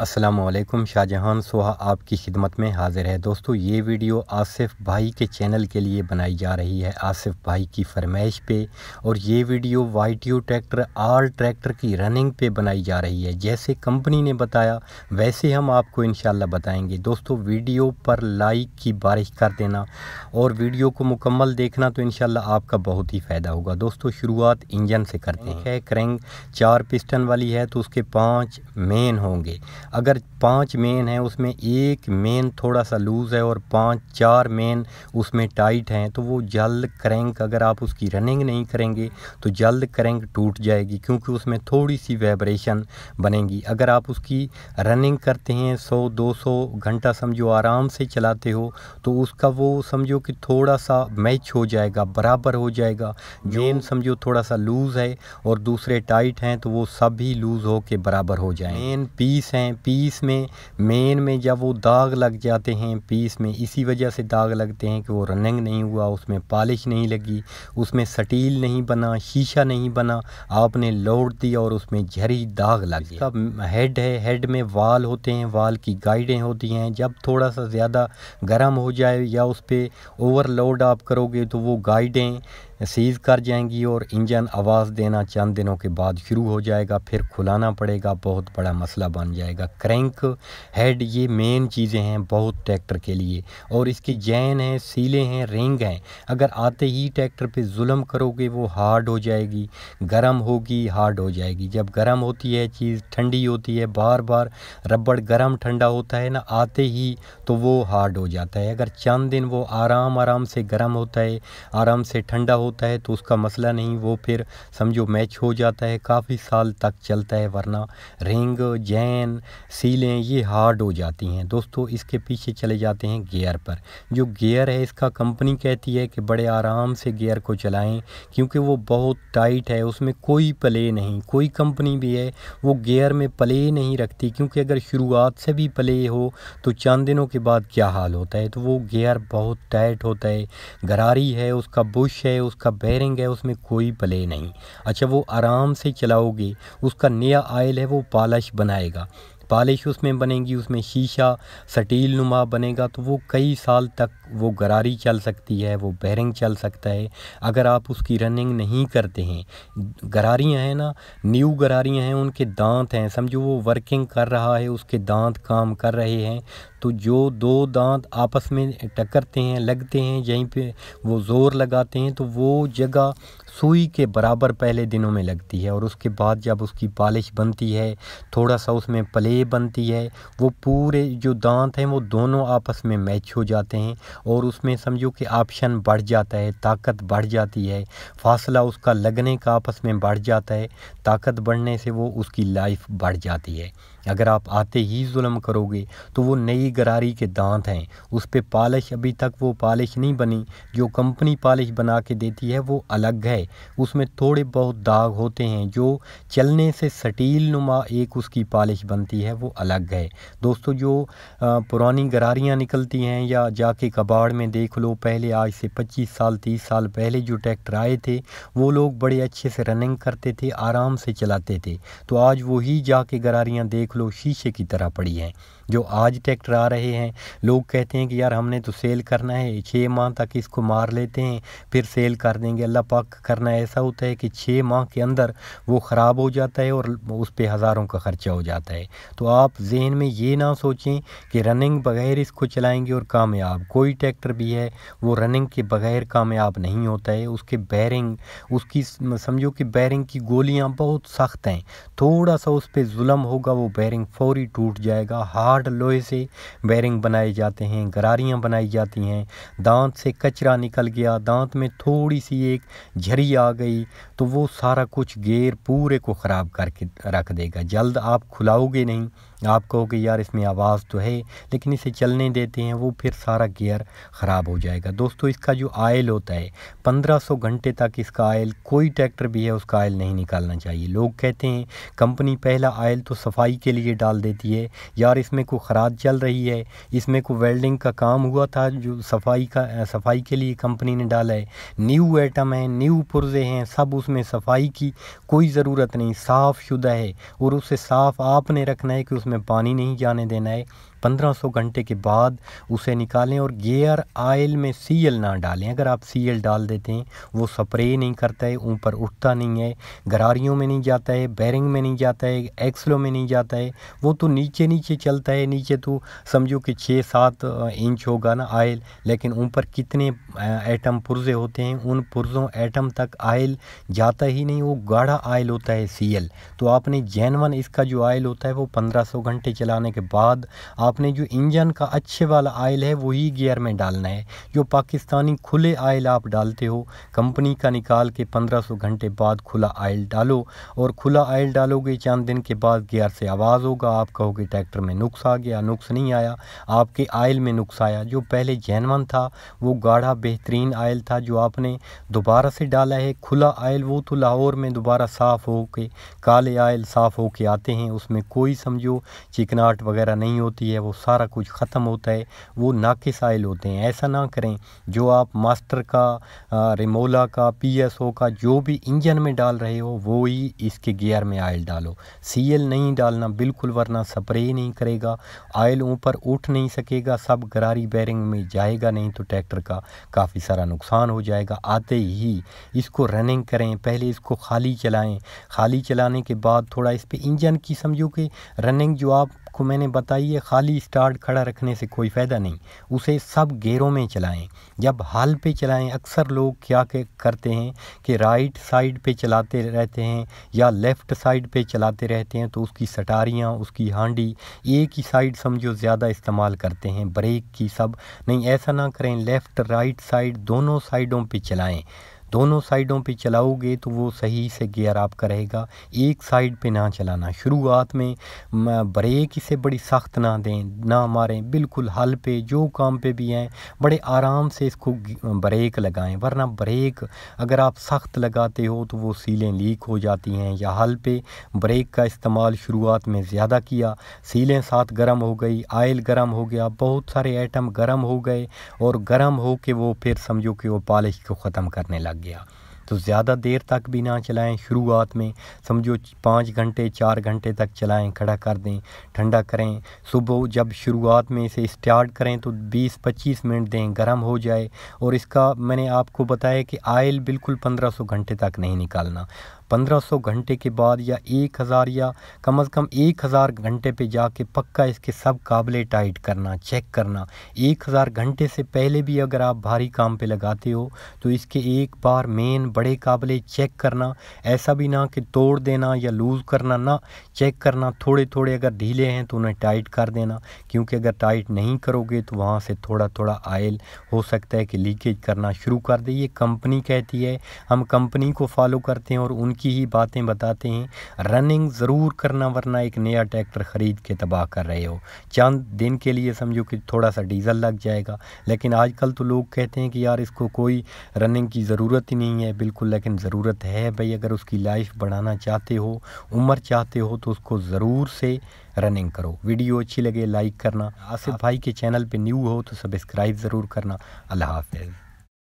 असलम शाहजहान सोहा आपकी खिदमत में हाज़िर है दोस्तों ये वीडियो आसिफ भाई के चैनल के लिए बनाई जा रही है आसिफ भाई की फरमाइश पे और ये वीडियो वाई ट्रैक्टर आर ट्रैक्टर की रनिंग पे बनाई जा रही है जैसे कंपनी ने बताया वैसे हम आपको इन बताएंगे दोस्तों वीडियो पर लाइक की बारिश कर देना और वीडियो को मुकम्मल देखना तो इन आपका बहुत ही फ़ायदा होगा दोस्तों शुरुआत इंजन से करते हैं क्रेंग चार पिस्टन वाली है तो उसके पाँच मेन होंगे अगर पांच मेन हैं उसमें एक मेन थोड़ा सा लूज़ है और पांच चार मेन उसमें टाइट हैं तो वो जल्द क्रैंक अगर आप उसकी रनिंग नहीं करेंगे तो जल्द क्रैंक टूट जाएगी क्योंकि उसमें थोड़ी सी वाइब्रेशन बनेगी अगर आप उसकी रनिंग करते हैं 100-200 घंटा समझो आराम से चलाते हो तो उसका वो समझो कि थोड़ा सा मैच हो जाएगा बराबर हो जाएगा मेन समझो थोड़ा सा लूज़ है और दूसरे टाइट हैं तो वो सभी लूज़ हो के बराबर हो जाए मेन पीस हैं पीस में मेन में जब वो दाग लग जाते हैं पीस में इसी वजह से दाग लगते हैं कि वो रनिंग नहीं हुआ उसमें पॉलिश नहीं लगी उसमें सटील नहीं बना शीशा नहीं बना आपने लौट दी और उसमें झरी दाग लग इसका हेड है हेड में वाल होते हैं वाल की गाइडें होती हैं जब थोड़ा सा ज़्यादा गर्म हो जाए या उस पर ओवरलोड आप करोगे तो वो गाइडें सीज़ कर जाएंगी और इंजन आवाज़ देना चंद दिनों के बाद शुरू हो जाएगा फिर खुलाना पड़ेगा बहुत बड़ा मसला बन जाएगा क्रैंक हेड ये मेन चीज़ें हैं बहुत ट्रैक्टर के लिए और इसकी जैन है सीलें हैं रिंग हैं अगर आते ही ट्रैक्टर पे जुल्म करोगे वो हार्ड हो जाएगी गर्म होगी हार्ड हो जाएगी जब गर्म होती है चीज़ ठंडी होती है बार बार रबड़ गर्म ठंडा होता है ना आते ही तो वो हार्ड हो जाता है अगर चंद दिन वो आराम आराम से गर्म होता है आराम से ठंडा हो होता है तो उसका मसला नहीं वो फिर समझो मैच हो जाता है काफ़ी साल तक चलता है वरना रिंग जैन सीलें ये हार्ड हो जाती हैं दोस्तों इसके पीछे चले जाते हैं गियर पर जो गियर है इसका कंपनी कहती है कि बड़े आराम से गियर को चलाएँ क्योंकि वो बहुत टाइट है उसमें कोई प्ले नहीं कोई कंपनी भी है वो गेयर में प्ले नहीं रखती क्योंकि अगर शुरुआत से भी प्ले हो तो चंद दिनों के बाद क्या हाल होता है तो वो गेयर बहुत टाइट होता है गरारी है उसका बुश है उस उसका बैरिंग है उसमें कोई प्ले नहीं अच्छा वो आराम से चलाओगे उसका नया आयल है वो पालश बनाएगा पालिश उसमें बनेगी उसमें शीशा सटील नुमा बनेगा तो वो कई साल तक वो गरारी चल सकती है वो बैरिंग चल सकता है अगर आप उसकी रनिंग नहीं करते हैं गरारियाँ हैं ना न्यू गरारियाँ हैं उनके दांत हैं समझो वो वर्किंग कर रहा है उसके दांत काम कर रहे हैं तो जो दो दांत आपस में टकरते हैं लगते हैं यहीं पे वो ज़ोर लगाते हैं तो वो जगह सुई के बराबर पहले दिनों में लगती है और उसके बाद जब उसकी पालिश बनती है थोड़ा सा उसमें प्ले बनती है वो पूरे जो दांत हैं वो दोनों आपस में मैच हो जाते हैं और उसमें समझो कि ऑप्शन बढ़ जाता है ताकत बढ़ जाती है फासला उसका लगने का आपस में बढ़ जाता है ताकत बढ़ने से वो उसकी लाइफ बढ़ जाती है अगर आप आते ही जुल्म करोगे तो वो नई गरारी के दांत हैं उस पर पालिश अभी तक वो पालिश नहीं बनी जो कंपनी पालिश बना के देती है वो अलग है उसमें थोड़े बहुत दाग होते हैं जो चलने से सटील नुमा एक उसकी पालिश बनती है वो अलग है दोस्तों जो पुरानी गरारियाँ निकलती हैं या जाके कबाड़ में देख लो पहले आज से 25 साल 30 साल पहले जो ट्रैक्टर आए थे वो लोग बड़े अच्छे से रनिंग करते थे आराम से चलाते थे तो आज वही जाके गरारियाँ देख लो शीशे की तरह पड़ी हैं जो आज ट्रैक्टर आ रहे हैं लोग कहते हैं कि यार हमने तो सेल करना है छः माह तक इसको मार लेते हैं फिर सेल कर देंगे अल्लाह पाक कर करना ऐसा होता है कि छः माह के अंदर वो ख़राब हो जाता है और उस पर हज़ारों का ख़र्चा हो जाता है तो आप जहन में ये ना सोचें कि रनिंग बग़ैर इसको चलाएँगे और कामयाब कोई ट्रैक्टर भी है वो रनिंग के बग़ैर कामयाब नहीं होता है उसके बैरिंग उसकी समझो कि बैरिंग की गोलियाँ बहुत सख्त हैं थोड़ा सा उस पर जुलम होगा वो बैरिंग फौरी टूट जाएगा हार्ड लोहे से बैरिंग बनाए जाते हैं गरारियाँ बनाई जाती हैं दांत से कचरा निकल गया दांत में थोड़ी सी एक झर पत्थरी आ गई तो वो सारा कुछ गेर पूरे को ख़राब करके रख देगा जल्द आप खुलाओगे नहीं आप कहो कि यार इसमें आवाज़ तो है लेकिन इसे चलने देते हैं वो फिर सारा गियर ख़राब हो जाएगा दोस्तों इसका जो आयल होता है 1500 घंटे तक इसका आयल कोई ट्रैक्टर भी है उसका आयल नहीं निकालना चाहिए लोग कहते हैं कंपनी पहला आयल तो सफाई के लिए डाल देती है यार इसमें कोई ख़राब चल रही है इसमें कोई वेल्डिंग का काम हुआ था जो सफाई का सफाई के लिए कंपनी ने डाला है न्यू आइटम है न्यू पुरजे हैं सब उसमें सफाई की कोई ज़रूरत नहीं साफ़ शुदा है और उसे साफ़ आपने रखना है कि में पानी नहीं जाने देना है 1500 घंटे के बाद उसे निकालें और गेयर आयल में सी ना डालें अगर आप सी डाल देते हैं वो स्प्रे नहीं करता है ऊपर उठता नहीं है गरारियों में नहीं जाता है बैरिंग में नहीं जाता है एक्सलो में नहीं जाता है वो तो नीचे नीचे चलता है नीचे तो समझो कि छः सात इंच होगा ना आयल लेकिन ऊपर कितने एटम पुर्जे होते हैं उन पुर्जों एटम तक आयल जाता ही नहीं वो गाढ़ा आयल होता है सी तो आपने जैनवन इसका जो आयल होता है वो पंद्रह घंटे चलाने के बाद आप आपने जो इंजन का अच्छे वाला आयल है वही गियर में डालना है जो पाकिस्तानी खुले आयल आप डालते हो कंपनी का निकाल के 1500 घंटे बाद खुला आयल डालो और खुला आयल डालोगे चंद दिन के बाद गियर से आवाज़ होगा आप कहोगे ट्रैक्टर में नुक्स आ गया नुक्स नहीं आया आपके आयल में नुक्स आया जो पहले जैनवन था वो गाढ़ा बेहतरीन आयल था जो आपने दोबारा से डाला है खुला आयल वो तो लाहौर में दोबारा साफ़ हो के काले आयल साफ़ हो के आते हैं उसमें कोई समझो चिकनाहट वगैरह नहीं होती है है वो सारा कुछ ख़त्म होता है वो आयल होते हैं ऐसा ना करें जो आप मास्टर का रिमोला का पीएसओ का जो भी इंजन में डाल रहे हो वो ही इसके गियर में आयल डालो सीएल नहीं डालना बिल्कुल वरना स्प्रे नहीं करेगा आयल ऊपर उठ नहीं सकेगा सब गरारी बैरिंग में जाएगा नहीं तो ट्रैक्टर का काफ़ी सारा नुकसान हो जाएगा आते ही इसको रनिंग करें पहले इसको खाली चलाएं खाली चलाने के बाद थोड़ा इस पर इंजन की समझो कि रनिंग जो आप आपको मैंने बताई है खाली स्टार्ट खड़ा रखने से कोई फ़ायदा नहीं उसे सब गेरों में चलाएं जब हाल पे चलाएं अक्सर लोग क्या करते हैं कि राइट साइड पे चलाते रहते हैं या लेफ़्ट साइड पे चलाते रहते हैं तो उसकी सटारियाँ उसकी हांडी एक ही साइड समझो ज़्यादा इस्तेमाल करते हैं ब्रेक की सब नहीं ऐसा ना करें लेफ़्ट राइट साइड दोनों साइडों पर चलाएँ दोनों साइडों पे चलाओगे तो वो सही से गियर आपका रहेगा एक साइड पे ना चलाना शुरुआत में ब्रेक इसे बड़ी सख्त ना दें ना मारें बिल्कुल हल पे जो काम पे भी हैं बड़े आराम से इसको ब्रेक लगाएं वरना ब्रेक अगर आप सख्त लगाते हो तो वो सीलें लीक हो जाती हैं या हल पे ब्रेक का इस्तेमाल शुरुआत में ज़्यादा किया सीलें साथ गर्म हो गई आयल गर्म हो गया बहुत सारे आइटम गर्म हो गए और गर्म हो के वो फिर समझो कि वो पॉलिश को ख़त्म करने लगा लग गया तो ज़्यादा देर तक भी ना चलाएं शुरुआत में समझो पाँच घंटे चार घंटे तक चलाएं खड़ा कर दें ठंडा करें सुबह जब शुरुआत में इसे स्टार्ट करें तो 20-25 मिनट दें गर्म हो जाए और इसका मैंने आपको बताया कि आयल बिल्कुल 1500 घंटे तक नहीं निकालना 1500 घंटे के बाद या 1000 या कम अज़ कम 1000 घंटे पे जाके पक्का इसके सब काबले टाइट करना चेक करना 1000 घंटे से पहले भी अगर आप भारी काम पे लगाते हो तो इसके एक बार मेन बड़े काबले चेक करना ऐसा भी ना कि तोड़ देना या लूज़ करना ना चेक करना थोड़े थोड़े अगर ढीले हैं तो उन्हें टाइट कर देना क्योंकि अगर टाइट नहीं करोगे तो वहाँ से थोड़ा थोड़ा आयल हो सकता है कि लीकेज करना शुरू कर दे ये कंपनी कहती है हम कंपनी को फॉलो करते हैं और उन की ही बातें बताते हैं रनिंग ज़रूर करना वरना एक नया ट्रैक्टर ख़रीद के तबाह कर रहे हो चंद दिन के लिए समझो कि थोड़ा सा डीज़ल लग जाएगा लेकिन आजकल तो लोग कहते हैं कि यार इसको कोई रनिंग की ज़रूरत ही नहीं है बिल्कुल लेकिन ज़रूरत है भाई अगर उसकी लाइफ बढ़ाना चाहते हो उम्र चाहते हो तो उसको ज़रूर से रनिंग करो वीडियो अच्छी लगे लाइक करना आसिफ भाई के चैनल पे न्यू हो तो सब्सक्राइब ज़रूर करना अल्लाह हाफिज़